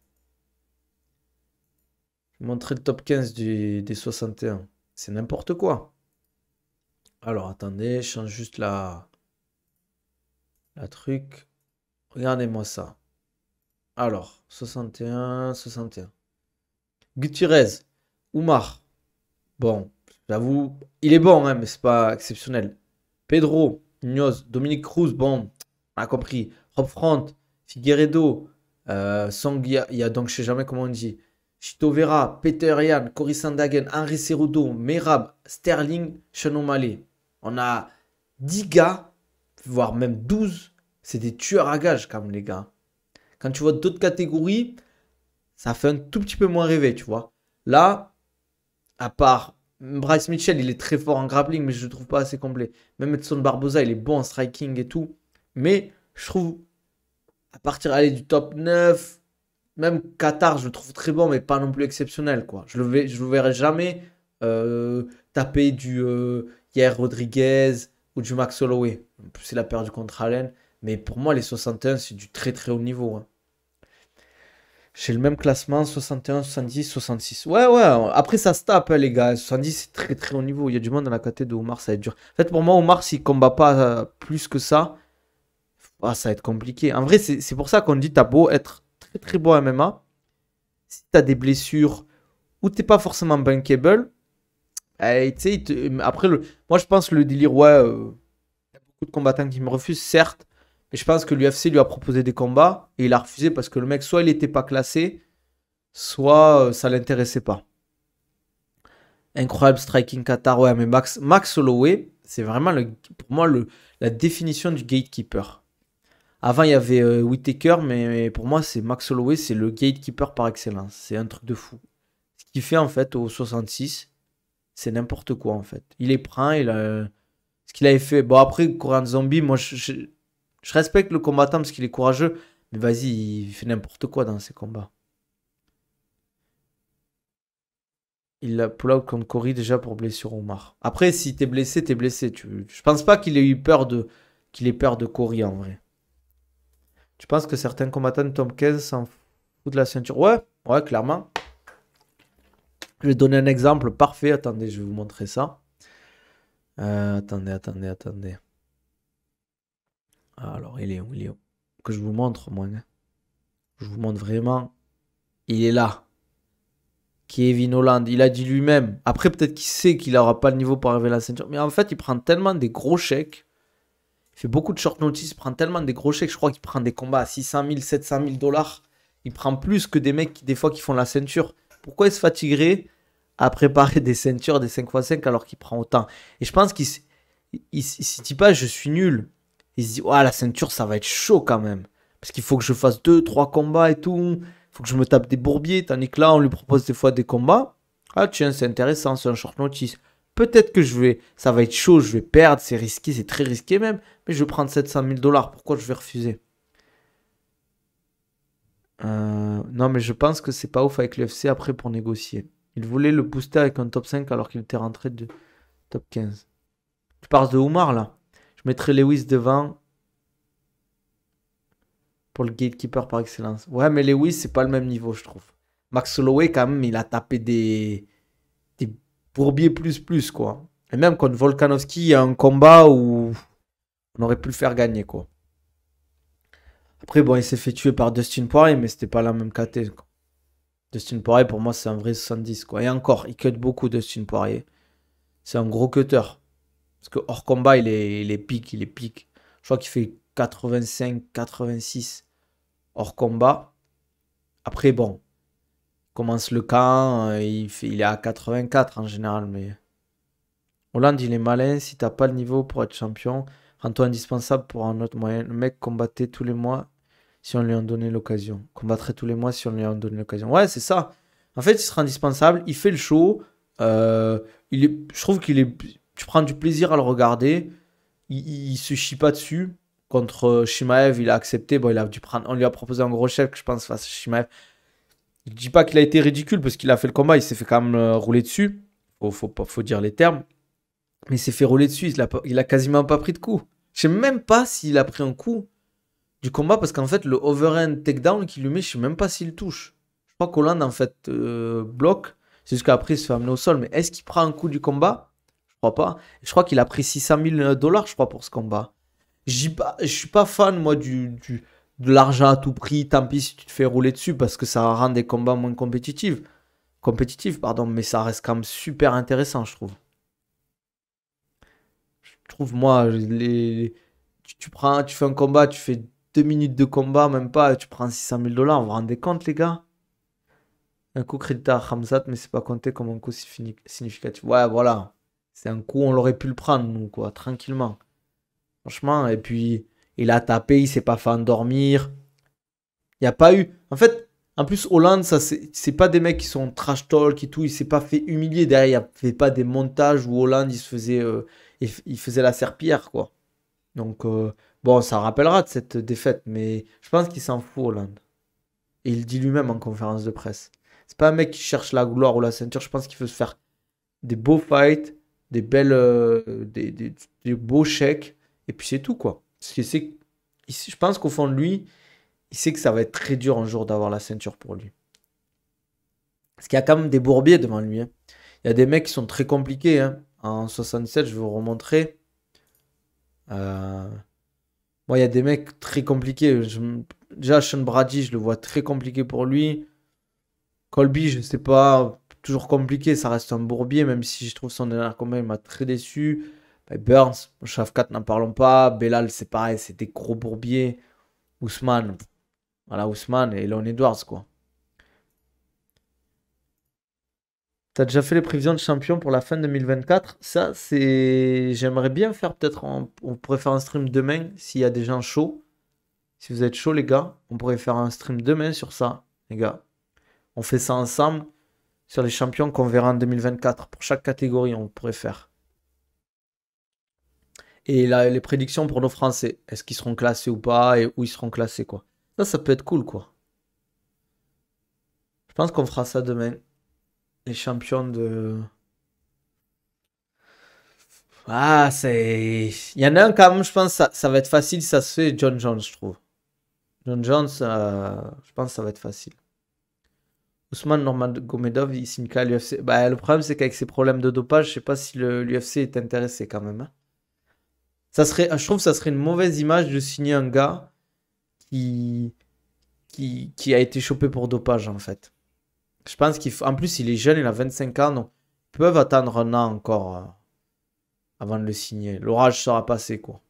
Je vais vous montrer le top 15 des 61. C'est n'importe quoi. Alors, attendez, je change juste la, la truc. Regardez-moi ça. Alors, 61, 61. Gutierrez, Oumar. Bon, j'avoue, il est bon, hein, mais c'est pas exceptionnel. Pedro, Nios. Dominique Cruz, bon, on a compris. Rob Front, Figueredo, euh, il y, a donc, je sais jamais comment on dit. Chito Vera, Peter Yan, Cory Sandagen, Henri Cerudo, Merab, Sterling, Chanomale. On a 10 gars, voire même 12 c'est des tueurs à gages, quand même, les gars. Quand tu vois d'autres catégories, ça fait un tout petit peu moins rêver, tu vois. Là, à part Bryce Mitchell, il est très fort en grappling, mais je le trouve pas assez complet. Même Edson Barbosa, il est bon en striking et tout. Mais je trouve, à partir aller du top 9, même Qatar, je le trouve très bon, mais pas non plus exceptionnel, quoi. Je le, je le verrai jamais euh, taper du hier euh, Yair Rodriguez ou du Max Holloway. En plus, il a perdu contre Allen. Mais pour moi, les 61, c'est du très très haut niveau. Hein. J'ai le même classement, 61, 70, 66. Ouais, ouais, après ça se tape, hein, les gars. 70, c'est très très haut niveau. Il y a du monde dans la catégorie de Omar, ça va être dur. En fait, pour moi, Omar, s'il combat pas euh, plus que ça, ah, ça va être compliqué. En vrai, c'est pour ça qu'on dit t'as beau être très très beau MMA, si t'as des blessures ou t'es pas forcément bankable, eh, après, moi je pense le délire, ouais, il euh, y a beaucoup de combattants qui me refusent, certes, je pense que l'UFC lui a proposé des combats et il a refusé parce que le mec, soit il n'était pas classé, soit euh, ça ne l'intéressait pas. Incroyable striking Qatar, ouais, mais Max, Max Holloway, c'est vraiment le, pour moi le, la définition du gatekeeper. Avant, il y avait euh, Whittaker, mais, pour moi, c'est Max Holloway, c'est le gatekeeper par excellence. C'est un truc de fou. Ce qu'il fait en fait au 66, c'est n'importe quoi en fait. Il est prend, il a, ce qu'il avait fait. Bon, après, courant zombie, moi je je respecte le combattant parce qu'il est courageux, mais vas-y, il fait n'importe quoi dans ses combats. Il applaudit pull contre Cory déjà pour blessure Omar. Après, si t'es blessé, t'es blessé. Tu... Je pense pas qu'il ait eu peur de qu'il ait peur de Cory en vrai. Tu penses que certains combattants de Tom 15 s'en foutent de la ceinture Ouais, ouais, clairement. Je vais donner un exemple parfait. Attendez, je vais vous montrer ça. Euh, attendez, attendez, attendez. Ah, alors, il est où Il est où Que je vous montre, moi. Hein. je vous montre vraiment. Il est là. Kevin Holland, il a dit lui-même. Après, peut-être qu'il sait qu'il n'aura pas le niveau pour arriver à la ceinture. Mais en fait, il prend tellement des gros chèques. Il fait beaucoup de short notice. Il prend tellement des gros chèques. Je crois qu'il prend des combats à 600 000, 700 000 dollars. Il prend plus que des mecs des fois, qui font la ceinture. Pourquoi il se fatiguerait à préparer des ceintures des 5x5 alors qu'il prend autant Et je pense qu'il ne se dit pas je suis nul il se dit, la ceinture, ça va être chaud quand même. Parce qu'il faut que je fasse deux, trois combats et tout. Il faut que je me tape des bourbiers. Tandis que là, on lui propose des fois des combats. Ah, tiens, c'est intéressant, c'est un short notice. Peut-être que je vais, ça va être chaud, je vais perdre, c'est risqué, c'est très risqué même. Mais je vais prendre 700 000 dollars. Pourquoi je vais refuser euh, Non, mais je pense que c'est pas ouf avec l'UFC après pour négocier. Il voulait le booster avec un top 5 alors qu'il était rentré de top 15. Tu parles de Oumar là je mettrai Lewis devant pour le gatekeeper par excellence. Ouais, mais Lewis, c'est pas le même niveau, je trouve. Max Holloway, quand même, il a tapé des, bourbiers plus plus, quoi. Et même contre Volkanovski, il y a un combat où on aurait pu le faire gagner, quoi. Après, bon, il s'est fait tuer par Dustin Poirier, mais c'était pas la même KT. Dustin Poirier, pour moi, c'est un vrai 70, quoi. Et encore, il cut beaucoup, Dustin Poirier. C'est un gros cutter. Parce que hors combat, il est, pique, il est pique. Je crois qu'il fait 85, 86 hors combat. Après, bon, commence le camp, euh, il, est à 84 en général, mais. Hollande, il est malin. Si t'as pas le niveau pour être champion, rends-toi indispensable pour un autre moyen. Le mec combattait tous les mois si on lui en donnait l'occasion. Combattrait tous les mois si on lui en donnait l'occasion. Ouais, c'est ça. En fait, il sera indispensable. Il fait le show. Euh, je trouve qu'il est tu prends du plaisir à le regarder. Il, se chie pas dessus. Contre Shimaev, euh, il a accepté. Bon, il a dû prendre, on lui a proposé un gros chef, je pense, face à Shimaev. Je dis pas qu'il a été ridicule parce qu'il a fait le combat, il s'est fait quand même euh, rouler dessus. Faut, faut, dire les termes. Mais il s'est fait rouler dessus, il a, quasiment pas pris de coup. Je sais même pas s'il a pris un coup du combat parce qu'en fait, le overhand takedown qu'il lui met, je sais même pas s'il touche. Je crois qu'Hollande en fait euh, bloque. C'est jusqu'à après il se fait amener au sol. Mais est-ce qu'il prend un coup du combat pas. Je crois qu'il a pris 600 000 euh, dollars, je crois, pour ce combat. Je suis pas fan, moi, du, de l'argent à tout prix. Tant pis si tu te fais rouler dessus parce que ça rend des combats moins compétitifs. Compétitifs, pardon, mais ça reste quand même super intéressant, je trouve. Je trouve, moi, les... tu, prends, tu fais un combat, tu fais deux minutes de combat, même pas, tu prends 600 000 dollars. Vous vous rendez compte, les gars Un coup, à Hamzat, mais c'est pas compté comme un coup significatif. Ouais, voilà. C'est un coup, on l'aurait pu le prendre, nous, quoi, tranquillement. Franchement, et puis, il a tapé, il s'est pas fait endormir. Il n'y a pas eu. En fait, en plus, Hollande, ça, c'est pas des mecs qui sont trash talk et tout. Il s'est pas fait humilier derrière. Il n'y avait pas des montages où Hollande, il se faisait, euh, il, faisait la serpillère, quoi. Donc, euh, bon, ça rappellera de cette défaite, mais je pense qu'il s'en fout, Hollande. Et il dit lui-même en conférence de presse. C'est pas un mec qui cherche la gloire ou la ceinture. Je pense qu'il veut se faire des beaux fights des belles, euh, des, beaux chèques, et puis c'est tout quoi. c'est, je pense qu'au fond de lui, il sait que ça va être très dur un jour d'avoir la ceinture pour lui. Parce qu'il y a quand même des bourbiers devant lui. Hein. Il y a des mecs qui sont très compliqués. Hein. En 67, je vais vous remontrer. Euh, moi, il y a des mecs très compliqués. Déjà, Sean Brady, je le vois très compliqué pour lui. Colby, je ne sais pas. Toujours compliqué, ça reste un bourbier, même si je trouve son dernier combat, il m'a très déçu. Bah, Burns, Burns, 4, n'en parlons pas. Belal, c'est pareil, c'était des gros bourbier. Ousmane, voilà, Ousmane et Leon Edwards, quoi. T'as déjà fait les prévisions de champion pour la fin 2024 Ça, c'est. J'aimerais bien faire peut-être. On pourrait faire un stream demain s'il y a des gens chauds. Si vous êtes chauds, les gars, on pourrait faire un stream demain sur ça, les gars. On fait ça ensemble sur les champions qu'on verra en 2024. Pour chaque catégorie, on pourrait faire. Et les prédictions pour nos Français. Est-ce qu'ils seront classés ou pas et où ils seront classés, quoi. Ça, ça peut être cool, quoi. Je pense qu'on fera ça demain. Les champions de... Ah, c'est... Il y en a un quand même, je pense, ça, ça va être facile, ça se fait, John Jones, je trouve. John Jones, euh, je pense que ça va être facile. Ousmane Normand-Gomedov, il signe qu'à l'UFC. Bah, le problème, c'est qu'avec ses problèmes de dopage, je sais pas si l'UFC est intéressé quand même. Hein. Ça serait, je trouve que ça serait une mauvaise image de signer un gars qui, qui, a été chopé pour dopage, en fait. Je pense qu'en plus, il est jeune, il a 25 ans, donc ils peuvent attendre un an encore euh, avant de le signer. L'orage sera passé, quoi.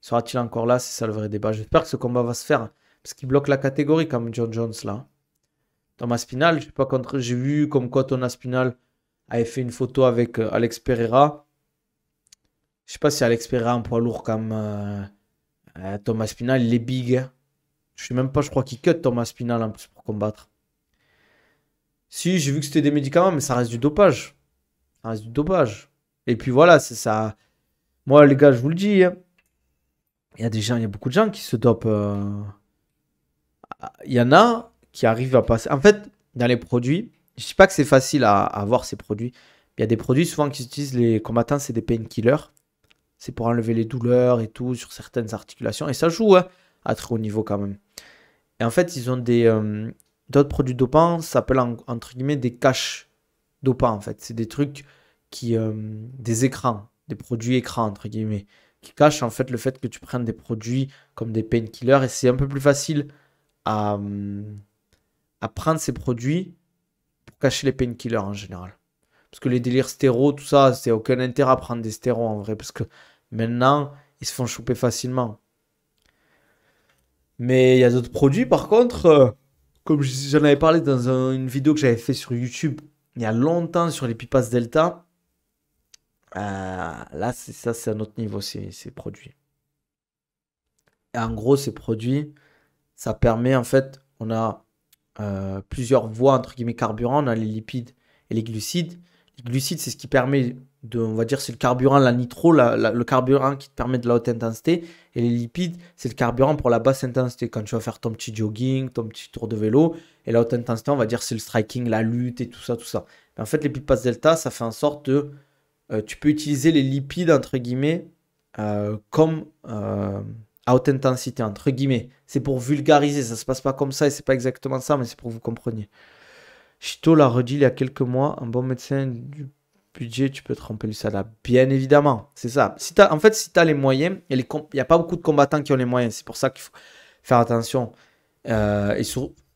Sera-t-il encore là C'est ça le vrai débat. J'espère que ce combat va se faire. Hein, parce qu'il bloque la catégorie comme John Jones, là. Hein. Thomas Spinal, je sais pas contre, j'ai vu comme quoi Thomas Spinal avait fait une photo avec euh, Alex Pereira. Je sais pas si Alex Pereira un poids lourd comme euh, euh, Thomas Spinal, il est big. Je hein. Je sais même pas, je crois qu'il cut Thomas Spinal en plus pour combattre. Si, j'ai vu que c'était des médicaments, mais ça reste du dopage. Ça reste du dopage. Et puis voilà, c'est ça. Moi, les gars, je vous le dis. Hein. Il y a il y a beaucoup de gens qui se dopent. Ah, il y en a, qui arrivent à passer. En fait, dans les produits, je ne dis pas que c'est facile à, avoir ces produits. Il y a des produits souvent qui utilisent les combattants, c'est des painkillers. C'est pour enlever les douleurs et tout sur certaines articulations. Et ça joue hein, à très haut niveau quand même. Et en fait, ils ont des. Euh, d'autres produits dopants s'appellent entre guillemets des caches dopants en fait. C'est des trucs qui. Euh, des écrans, des produits écrans entre guillemets qui cachent, en fait le fait que tu prennes des produits comme des painkillers et c'est un peu plus facile à, hum, à prendre ces produits pour cacher les painkillers en général. Parce que les délires stéro, tout ça, c'est aucun intérêt à prendre des stéros en vrai. Parce que maintenant, ils se font choper facilement. Mais il y a d'autres produits, par contre, euh, comme j'en avais parlé dans une vidéo que j'avais fait sur YouTube il y a longtemps sur les pipas Delta. Euh, là, c'est ça, c'est un autre niveau, ces, ces produits. Et en gros, ces produits, ça permet en fait, on a euh, plusieurs voies, entre guillemets, carburant, On hein, a les lipides et les glucides. Les glucides, c'est ce qui permet de, on va dire, c'est le carburant, la nitro, le carburant qui te permet de la haute intensité. Et les lipides, c'est le carburant pour la basse intensité. Quand tu vas faire ton petit jogging, ton petit tour de vélo, et la haute intensité, on va dire, c'est le striking, la lutte et tout ça, tout ça. en fait, les pipas delta, ça fait en sorte que euh, tu peux utiliser les lipides, entre guillemets, euh, comme, à haute intensité, entre guillemets. C'est pour vulgariser, ça se passe pas comme ça et c'est pas exactement ça, mais c'est pour que vous compreniez. Chito l'a redit il y a quelques mois, un bon médecin du budget, tu peux tromper le salaire. Bien évidemment, c'est ça. Si en fait, si tu as les moyens, il n'y a pas beaucoup de combattants qui ont les moyens, c'est pour ça qu'il faut faire attention. Euh,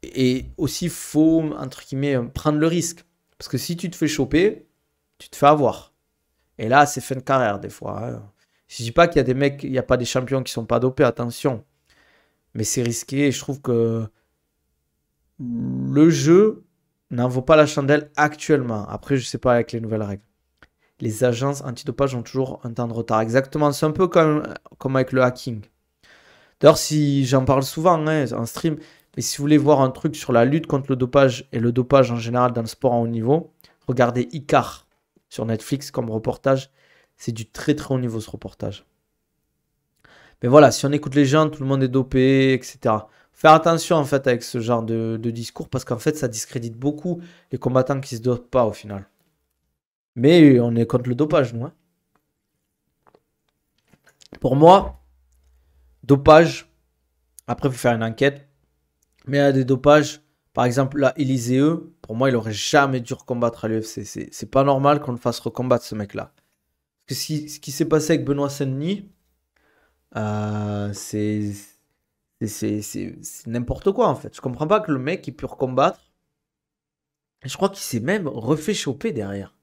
et, aussi, il faut, entre guillemets, prendre le risque. Parce que si tu te fais choper, tu te fais avoir. Et là, c'est fin de carrière des fois. Hein. Je dis pas qu'il y a des mecs, il n'y a pas des champions qui sont pas dopés, attention. Mais c'est risqué et je trouve que le jeu n'en vaut pas la chandelle actuellement. Après, je sais pas avec les nouvelles règles. Les agences antidopage ont toujours un temps de retard. Exactement, c'est un peu comme, comme avec le hacking. D'ailleurs, si j'en parle souvent hein, en stream, mais si vous voulez voir un truc sur la lutte contre le dopage et le dopage en général dans le sport à haut niveau, regardez Icar sur Netflix comme reportage. C'est du très très haut niveau ce reportage. Mais voilà, si on écoute les gens, tout le monde est dopé, etc. Faire attention en fait avec ce genre de, discours parce qu'en fait ça discrédite beaucoup les combattants qui se dopent pas au final. Mais on est contre le dopage, nous. Hein. Pour moi, dopage, après, il faut faire une enquête. Mais il y a des dopages. Par exemple, là, Élysée, e, pour moi, il aurait jamais dû recombattre à l'UFC. C'est pas normal qu'on le fasse recombattre, ce mec-là ce qui s'est passé avec Benoît Saint-Denis, euh, c'est n'importe quoi en fait. Je comprends pas que le mec il pu recombattre. Je crois qu'il s'est même refait choper derrière.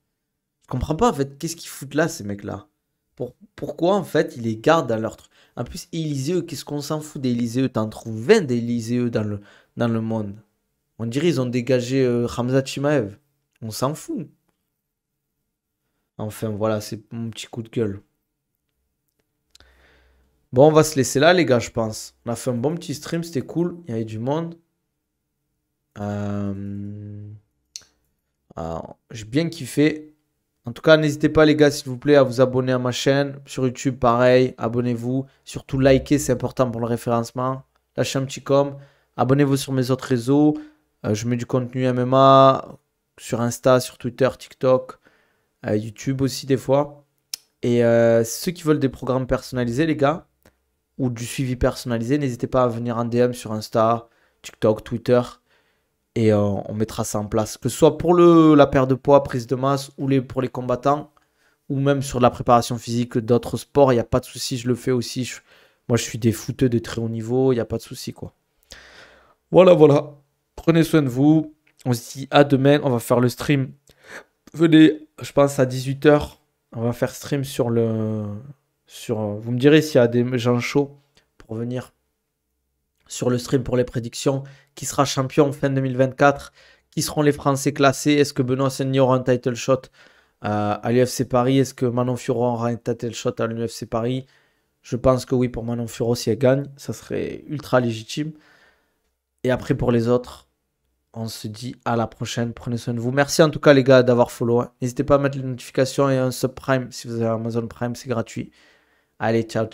Je comprends pas en fait qu'est-ce qu'ils foutent là ces mecs là. Pour, pourquoi en fait ils les gardent dans leur truc. En plus Elysée, qu'est-ce qu'on s'en fout d'Elysée T'en trouves 20 d'Elysée dans le, dans le monde. On dirait ils ont dégagé euh, Hamza Chimaev. On s'en fout. Enfin voilà, c'est mon petit coup de gueule. Bon, on va se laisser là, les gars, je pense. On a fait un bon petit stream, c'était cool. Il y avait du monde. Euh, ah, j'ai bien kiffé. En tout cas, n'hésitez pas, les gars, s'il vous plaît, à vous abonner à ma chaîne. Sur YouTube, pareil, abonnez-vous. Surtout, likez, c'est important pour le référencement. Lâchez un petit com. Abonnez-vous sur mes autres réseaux. Euh, je mets du contenu MMA sur Insta, sur Twitter, TikTok. YouTube aussi des fois. Et euh, ceux qui veulent des programmes personnalisés, les gars, ou du suivi personnalisé, n'hésitez pas à venir en DM sur Insta, TikTok, Twitter. Et euh, on, mettra ça en place. Que ce soit pour le, la perte de poids, prise de masse, ou les, pour les combattants, ou même sur la préparation physique d'autres sports, il n'y a pas de souci, je le fais aussi. moi, je suis des fouteux, de très haut niveau, il n'y a pas de souci, quoi. Voilà, voilà. Prenez soin de vous. On se dit à demain. On va faire le stream venez, je pense à 18h, on va faire stream sur le. Sur, vous me direz s'il y a des gens chauds pour venir sur le stream pour les prédictions. Qui sera champion fin 2024 Qui seront les Français classés Est-ce que Benoît Senior aura un title shot à l'UFC Paris Est-ce que Manon Furo aura un title shot à l'UFC Paris Je pense que oui pour Manon Furo si elle gagne. Ça serait ultra légitime. Et après pour les autres, on se dit à la prochaine. Prenez soin de vous. Merci en tout cas, les gars, d'avoir follow. Hein. N'hésitez pas à mettre les notifications et un subprime si vous avez Amazon Prime, c'est gratuit. Allez, ciao.